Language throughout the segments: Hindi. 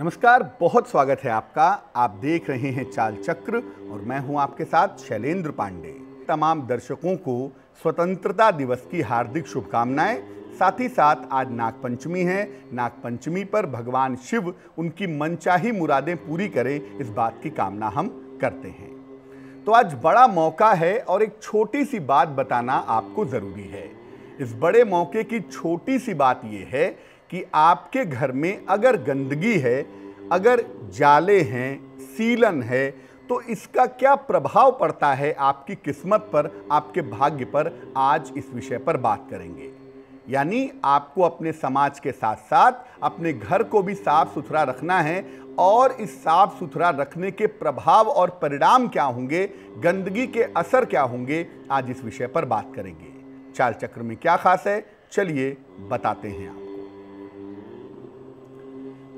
नमस्कार बहुत स्वागत है आपका आप देख रहे हैं चाल चक्र और मैं हूं आपके साथ शैलेंद्र पांडे तमाम दर्शकों को स्वतंत्रता दिवस की हार्दिक शुभकामनाएं साथ ही साथ आज नागपंचमी है नागपंचमी पर भगवान शिव उनकी मनचाही मुरादें पूरी करें इस बात की कामना हम करते हैं तो आज बड़ा मौका है और एक छोटी सी बात बताना आपको ज़रूरी है इस बड़े मौके की छोटी सी बात यह है कि आपके घर में अगर गंदगी है अगर जाले हैं सीलन है तो इसका क्या प्रभाव पड़ता है आपकी किस्मत पर आपके भाग्य पर आज इस विषय पर बात करेंगे यानी आपको अपने समाज के साथ साथ अपने घर को भी साफ सुथरा रखना है और इस साफ सुथरा रखने के प्रभाव और परिणाम क्या होंगे गंदगी के असर क्या होंगे आज इस विषय पर बात करेंगे चाल चक्र में क्या खास है चलिए बताते हैं आप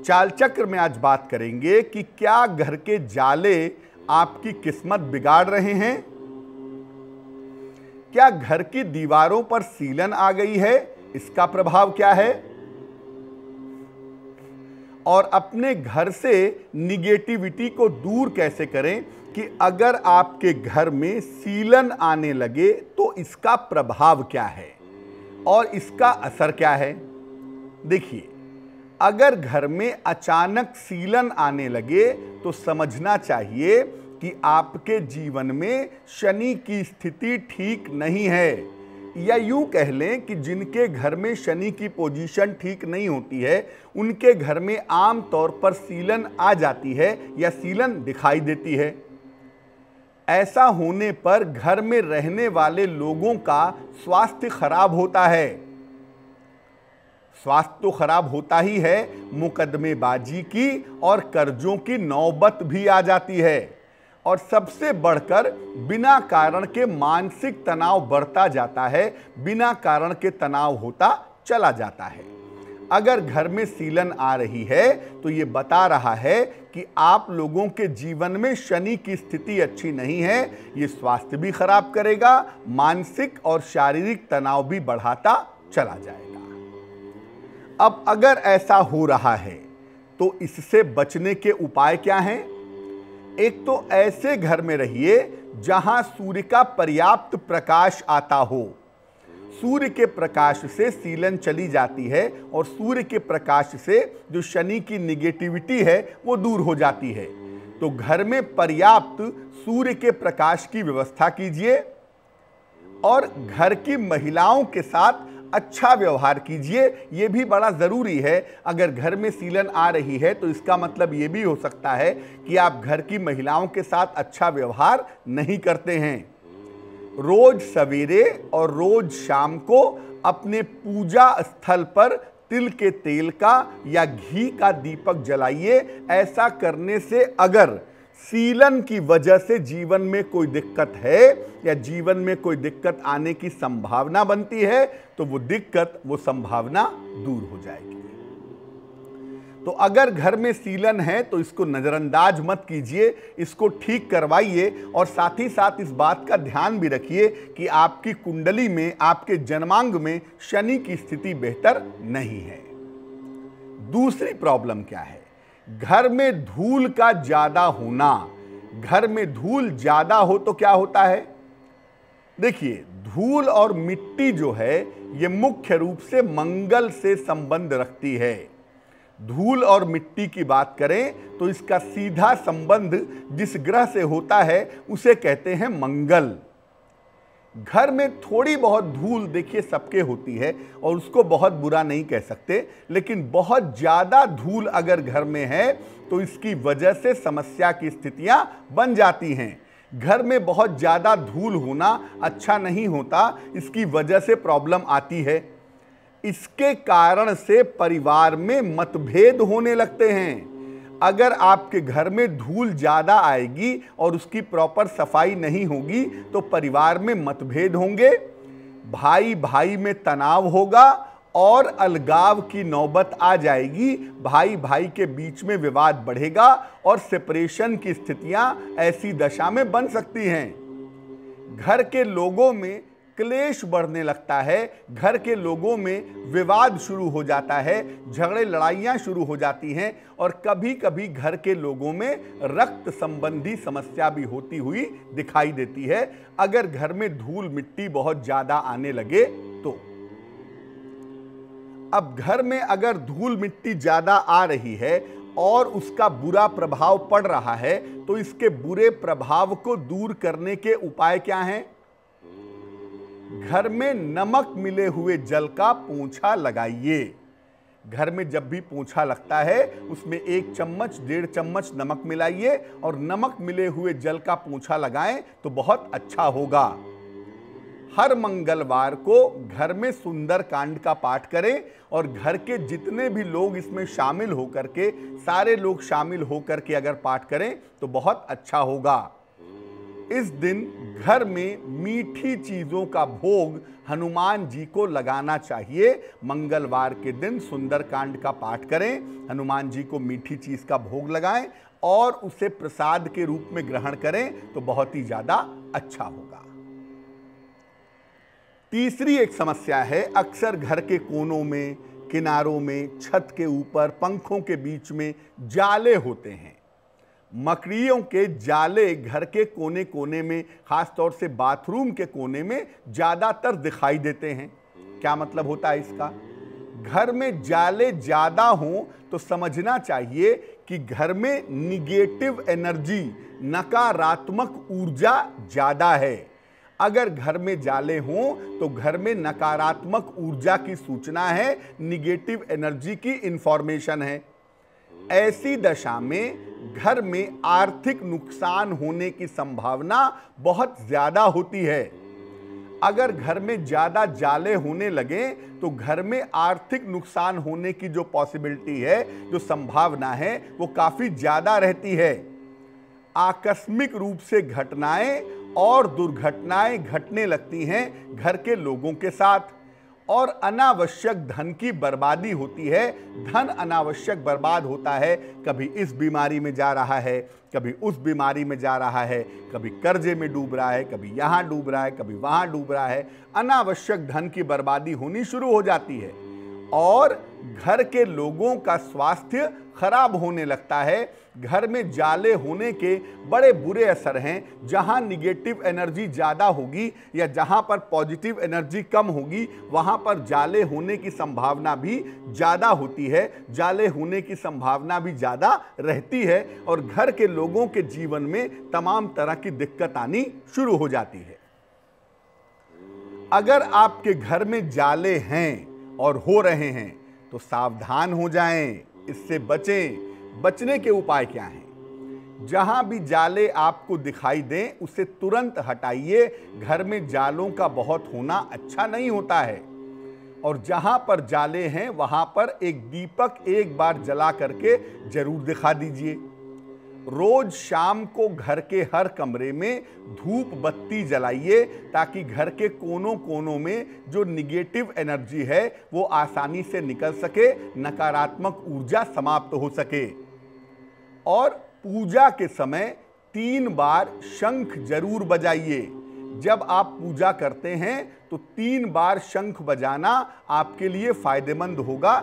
चालचक्र में आज बात करेंगे कि क्या घर के जाले आपकी किस्मत बिगाड़ रहे हैं क्या घर की दीवारों पर सीलन आ गई है इसका प्रभाव क्या है और अपने घर से निगेटिविटी को दूर कैसे करें कि अगर आपके घर में सीलन आने लगे तो इसका प्रभाव क्या है और इसका असर क्या है देखिए अगर घर में अचानक सीलन आने लगे तो समझना चाहिए कि आपके जीवन में शनि की स्थिति ठीक नहीं है या यूं कह लें कि जिनके घर में शनि की पोजीशन ठीक नहीं होती है उनके घर में आम तौर पर सीलन आ जाती है या सीलन दिखाई देती है ऐसा होने पर घर में रहने वाले लोगों का स्वास्थ्य खराब होता है स्वास्थ्य तो खराब होता ही है मुकदमेबाजी की और कर्जों की नौबत भी आ जाती है और सबसे बढ़कर बिना कारण के मानसिक तनाव बढ़ता जाता है बिना कारण के तनाव होता चला जाता है अगर घर में सीलन आ रही है तो ये बता रहा है कि आप लोगों के जीवन में शनि की स्थिति अच्छी नहीं है ये स्वास्थ्य भी खराब करेगा मानसिक और शारीरिक तनाव भी बढ़ाता चला जाएगा अब अगर ऐसा हो रहा है तो इससे बचने के उपाय क्या हैं एक तो ऐसे घर में रहिए जहां सूर्य का पर्याप्त प्रकाश आता हो सूर्य के प्रकाश से सीलन चली जाती है और सूर्य के प्रकाश से जो शनि की निगेटिविटी है वो दूर हो जाती है तो घर में पर्याप्त सूर्य के प्रकाश की व्यवस्था कीजिए और घर की महिलाओं के साथ अच्छा व्यवहार कीजिए ये भी बड़ा ज़रूरी है अगर घर में सीलन आ रही है तो इसका मतलब ये भी हो सकता है कि आप घर की महिलाओं के साथ अच्छा व्यवहार नहीं करते हैं रोज सवेरे और रोज शाम को अपने पूजा स्थल पर तिल के तेल का या घी का दीपक जलाइए ऐसा करने से अगर सीलन की वजह से जीवन में कोई दिक्कत है या जीवन में कोई दिक्कत आने की संभावना बनती है तो वो दिक्कत वो संभावना दूर हो जाएगी तो अगर घर में सीलन है तो इसको नज़रअंदाज मत कीजिए इसको ठीक करवाइए और साथ ही साथ इस बात का ध्यान भी रखिए कि आपकी कुंडली में आपके जन्मांग में शनि की स्थिति बेहतर नहीं है दूसरी प्रॉब्लम क्या है घर में धूल का ज्यादा होना घर में धूल ज्यादा हो तो क्या होता है देखिए धूल और मिट्टी जो है ये मुख्य रूप से मंगल से संबंध रखती है धूल और मिट्टी की बात करें तो इसका सीधा संबंध जिस ग्रह से होता है उसे कहते हैं मंगल घर में थोड़ी बहुत धूल देखिए सबके होती है और उसको बहुत बुरा नहीं कह सकते लेकिन बहुत ज़्यादा धूल अगर घर में है तो इसकी वजह से समस्या की स्थितियाँ बन जाती हैं घर में बहुत ज़्यादा धूल होना अच्छा नहीं होता इसकी वजह से प्रॉब्लम आती है इसके कारण से परिवार में मतभेद होने लगते हैं अगर आपके घर में धूल ज़्यादा आएगी और उसकी प्रॉपर सफाई नहीं होगी तो परिवार में मतभेद होंगे भाई भाई में तनाव होगा और अलगाव की नौबत आ जाएगी भाई भाई के बीच में विवाद बढ़ेगा और सेपरेशन की स्थितियां ऐसी दशा में बन सकती हैं घर के लोगों में क्लेश बढ़ने लगता है घर के लोगों में विवाद शुरू हो जाता है झगड़े लड़ाइयाँ शुरू हो जाती हैं और कभी कभी घर के लोगों में रक्त संबंधी समस्या भी होती हुई दिखाई देती है अगर घर में धूल मिट्टी बहुत ज़्यादा आने लगे तो अब घर में अगर धूल मिट्टी ज़्यादा आ रही है और उसका बुरा प्रभाव पड़ रहा है तो इसके बुरे प्रभाव को दूर करने के उपाय क्या हैं घर में नमक मिले हुए जल का पोंछा लगाइए घर में जब भी पोंछा लगता है उसमें एक चम्मच डेढ़ चम्मच नमक मिलाइए और नमक मिले हुए जल का पोंछा लगाएं तो बहुत अच्छा होगा हर मंगलवार को घर में सुंदर कांड का पाठ करें और घर के जितने भी लोग इसमें शामिल होकर के सारे लोग शामिल होकर के अगर पाठ करें तो बहुत अच्छा होगा इस दिन घर में मीठी चीज़ों का भोग हनुमान जी को लगाना चाहिए मंगलवार के दिन सुंदरकांड का पाठ करें हनुमान जी को मीठी चीज़ का भोग लगाएं और उसे प्रसाद के रूप में ग्रहण करें तो बहुत ही ज़्यादा अच्छा होगा तीसरी एक समस्या है अक्सर घर के कोनों में किनारों में छत के ऊपर पंखों के बीच में जाले होते हैं मकड़ियों के जाले घर के कोने कोने में ख़ासतौर से बाथरूम के कोने में ज़्यादातर दिखाई देते हैं क्या मतलब होता है इसका घर में जाले ज़्यादा हों तो समझना चाहिए कि घर में निगेटिव एनर्जी नकारात्मक ऊर्जा ज़्यादा है अगर घर में जाले हों तो घर में नकारात्मक ऊर्जा की सूचना है निगेटिव एनर्जी की इंफॉर्मेशन है ऐसी दशा में घर में आर्थिक नुकसान होने की संभावना बहुत ज़्यादा होती है अगर घर में ज़्यादा जाले होने लगे तो घर में आर्थिक नुकसान होने की जो पॉसिबिलिटी है जो संभावना है वो काफ़ी ज़्यादा रहती है आकस्मिक रूप से घटनाएं और दुर्घटनाएं घटने लगती हैं घर के लोगों के साथ और अनावश्यक धन की बर्बादी होती है धन अनावश्यक बर्बाद होता है कभी इस बीमारी में जा रहा है कभी उस बीमारी में जा रहा है कभी कर्जे में डूब रहा है कभी यहाँ डूब रहा है कभी वहाँ डूब रहा है अनावश्यक धन की बर्बादी होनी शुरू हो जाती है और घर के लोगों का स्वास्थ्य खराब होने लगता है घर में जाले होने के बड़े बुरे असर हैं जहां निगेटिव एनर्जी ज़्यादा होगी या जहां पर पॉजिटिव एनर्जी कम होगी वहां पर जाले होने की संभावना भी ज़्यादा होती है जाले होने की संभावना भी ज़्यादा रहती है और घर के लोगों के जीवन में तमाम तरह की दिक्कत आनी शुरू हो जाती है अगर आपके घर में जाले हैं और हो रहे हैं तो सावधान हो जाएं, इससे बचें बचने के उपाय क्या हैं जहां भी जाले आपको दिखाई दें उसे तुरंत हटाइए घर में जालों का बहुत होना अच्छा नहीं होता है और जहां पर जाले हैं वहां पर एक दीपक एक बार जला करके जरूर दिखा दीजिए रोज शाम को घर के हर कमरे में धूप बत्ती जलाइए ताकि घर के कोनों कोनों में जो निगेटिव एनर्जी है वो आसानी से निकल सके नकारात्मक ऊर्जा समाप्त हो सके और पूजा के समय तीन बार शंख जरूर बजाइए जब आप पूजा करते हैं तो तीन बार शंख बजाना आपके लिए फायदेमंद होगा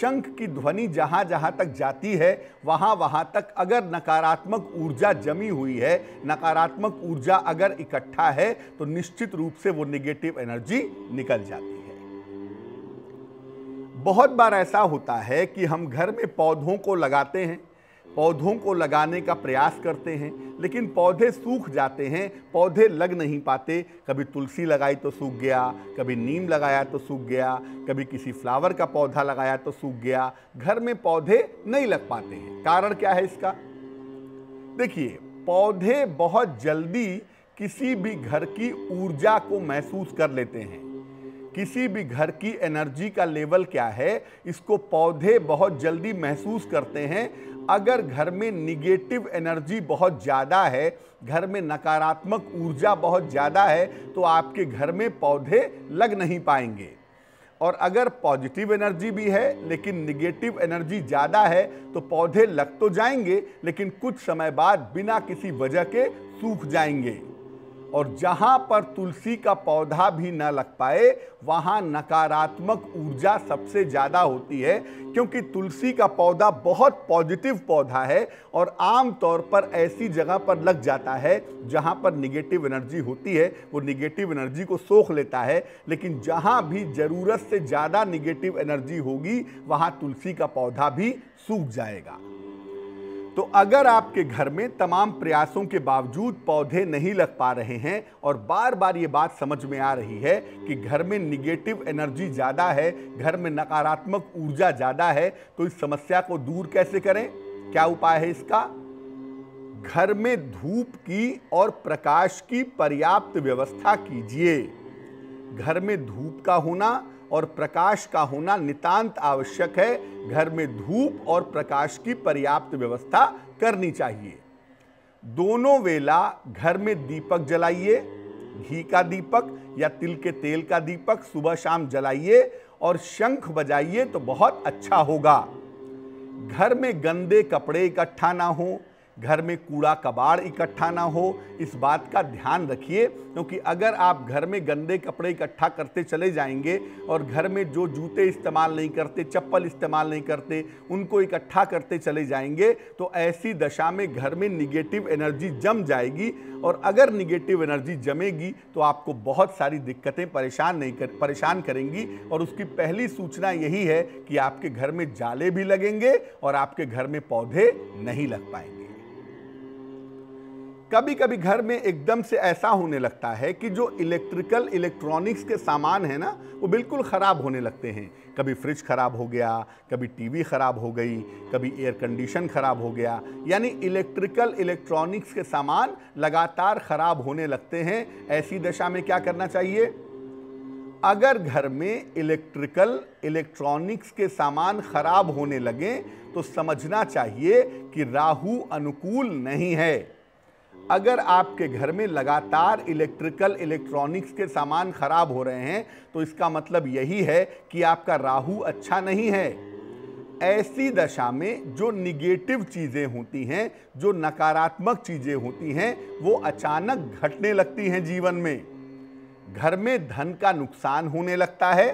शंख की ध्वनि जहां जहां तक जाती है वहां वहां तक अगर नकारात्मक ऊर्जा जमी हुई है नकारात्मक ऊर्जा अगर इकट्ठा है तो निश्चित रूप से वो निगेटिव एनर्जी निकल जाती है बहुत बार ऐसा होता है कि हम घर में पौधों को लगाते हैं पौधों को लगाने का प्रयास करते हैं लेकिन पौधे सूख जाते हैं पौधे लग नहीं पाते कभी तुलसी लगाई तो सूख गया कभी नीम लगाया तो सूख गया कभी किसी फ्लावर का पौधा लगाया तो सूख गया घर में पौधे नहीं लग पाते हैं कारण क्या है इसका देखिए पौधे बहुत जल्दी किसी भी घर की ऊर्जा को महसूस कर लेते हैं किसी भी घर की एनर्जी का लेवल क्या है इसको पौधे बहुत जल्दी महसूस करते हैं अगर घर में निगेटिव एनर्जी बहुत ज़्यादा है घर में नकारात्मक ऊर्जा बहुत ज़्यादा है तो आपके घर में पौधे लग नहीं पाएंगे और अगर पॉजिटिव एनर्जी भी है लेकिन निगेटिव एनर्जी ज़्यादा है तो पौधे लग तो जाएंगे लेकिन कुछ समय बाद बिना किसी वजह के सूख जाएंगे और जहां पर तुलसी का पौधा भी न लग पाए वहां नकारात्मक ऊर्जा सबसे ज़्यादा होती है क्योंकि तुलसी का पौधा बहुत पॉजिटिव पौधा है और आम तौर पर ऐसी जगह पर लग जाता है जहां पर निगेटिव एनर्जी होती है वो निगेटिव एनर्जी को सोख लेता है लेकिन जहां भी ज़रूरत से ज़्यादा निगेटिव एनर्जी होगी वहां तुलसी का पौधा भी सूख जाएगा तो अगर आपके घर में तमाम प्रयासों के बावजूद पौधे नहीं लग पा रहे हैं और बार बार ये बात समझ में आ रही है कि घर में निगेटिव एनर्जी ज़्यादा है घर में नकारात्मक ऊर्जा ज़्यादा है तो इस समस्या को दूर कैसे करें क्या उपाय है इसका घर में धूप की और प्रकाश की पर्याप्त व्यवस्था कीजिए घर में धूप का होना और प्रकाश का होना नितांत आवश्यक है घर में धूप और प्रकाश की पर्याप्त व्यवस्था करनी चाहिए दोनों वेला घर में दीपक जलाइए घी का दीपक या तिल के तेल का दीपक सुबह शाम जलाइए और शंख बजाइए तो बहुत अच्छा होगा घर में गंदे कपड़े इकट्ठा ना हों घर में कूड़ा कबाड़ इकट्ठा ना हो इस बात का ध्यान रखिए क्योंकि अगर आप घर में गंदे कपड़े इकट्ठा करते चले जाएंगे और घर में जो जूते इस्तेमाल नहीं करते चप्पल इस्तेमाल नहीं करते उनको इकट्ठा करते चले जाएंगे तो ऐसी दशा में घर में निगेटिव एनर्जी जम जाएगी और अगर निगेटिव एनर्जी जमेगी तो आपको बहुत सारी दिक्कतें परेशान नहीं कर परेशान करेंगी और उसकी पहली सूचना यही है कि आपके घर में जाले भी लगेंगे और आपके घर में पौधे नहीं लग पाएंगे कभी कभी घर में एकदम से ऐसा होने लगता है कि जो इलेक्ट्रिकल इलेक्ट्रॉनिक्स के सामान है ना वो बिल्कुल ख़राब होने लगते हैं कभी फ्रिज ख़राब हो गया कभी टीवी ख़राब हो गई कभी एयर कंडीशन ख़राब हो गया यानी इलेक्ट्रिकल इलेक्ट्रॉनिक्स के सामान लगातार ख़राब होने लगते हैं ऐसी दशा में क्या करना चाहिए अगर घर में इलेक्ट्रिकल इलेक्ट्रॉनिक्स के सामान ख़राब होने लगें तो समझना चाहिए कि राहु अनुकूल नहीं है अगर आपके घर में लगातार इलेक्ट्रिकल इलेक्ट्रॉनिक्स के सामान खराब हो रहे हैं तो इसका मतलब यही है कि आपका राहु अच्छा नहीं है ऐसी दशा में जो निगेटिव चीज़ें होती हैं जो नकारात्मक चीज़ें होती हैं वो अचानक घटने लगती हैं जीवन में घर में धन का नुकसान होने लगता है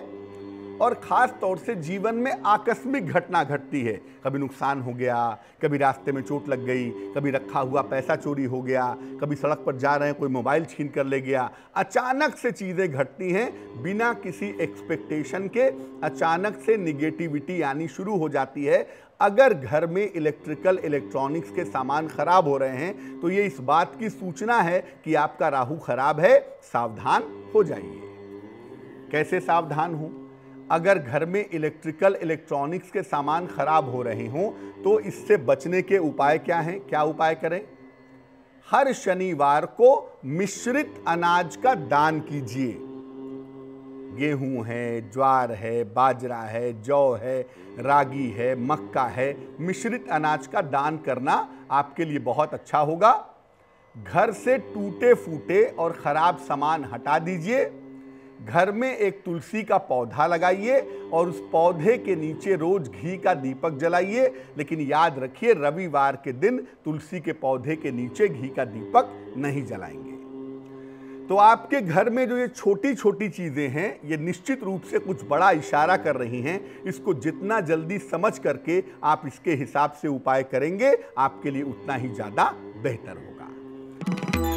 और ख़ास तौर से जीवन में आकस्मिक घटना घटती है कभी नुकसान हो गया कभी रास्ते में चोट लग गई कभी रखा हुआ पैसा चोरी हो गया कभी सड़क पर जा रहे हैं कोई मोबाइल छीन कर ले गया अचानक से चीज़ें घटती हैं बिना किसी एक्सपेक्टेशन के अचानक से निगेटिविटी आनी शुरू हो जाती है अगर घर में इलेक्ट्रिकल इलेक्ट्रॉनिक्स के सामान खराब हो रहे हैं तो ये इस बात की सूचना है कि आपका राहु खराब है सावधान हो जाइए कैसे सावधान हूँ अगर घर में इलेक्ट्रिकल इलेक्ट्रॉनिक्स के सामान खराब हो रहे हों तो इससे बचने के उपाय क्या हैं क्या उपाय करें हर शनिवार को मिश्रित अनाज का दान कीजिए गेहूं है ज्वार है बाजरा है जौ है रागी है मक्का है मिश्रित अनाज का दान करना आपके लिए बहुत अच्छा होगा घर से टूटे फूटे और ख़राब सामान हटा दीजिए घर में एक तुलसी का पौधा लगाइए और उस पौधे के नीचे रोज घी का दीपक जलाइए लेकिन याद रखिए रविवार के दिन तुलसी के पौधे के नीचे घी का दीपक नहीं जलाएंगे तो आपके घर में जो ये छोटी छोटी चीज़ें हैं ये निश्चित रूप से कुछ बड़ा इशारा कर रही हैं इसको जितना जल्दी समझ करके आप इसके हिसाब से उपाय करेंगे आपके लिए उतना ही ज़्यादा बेहतर होगा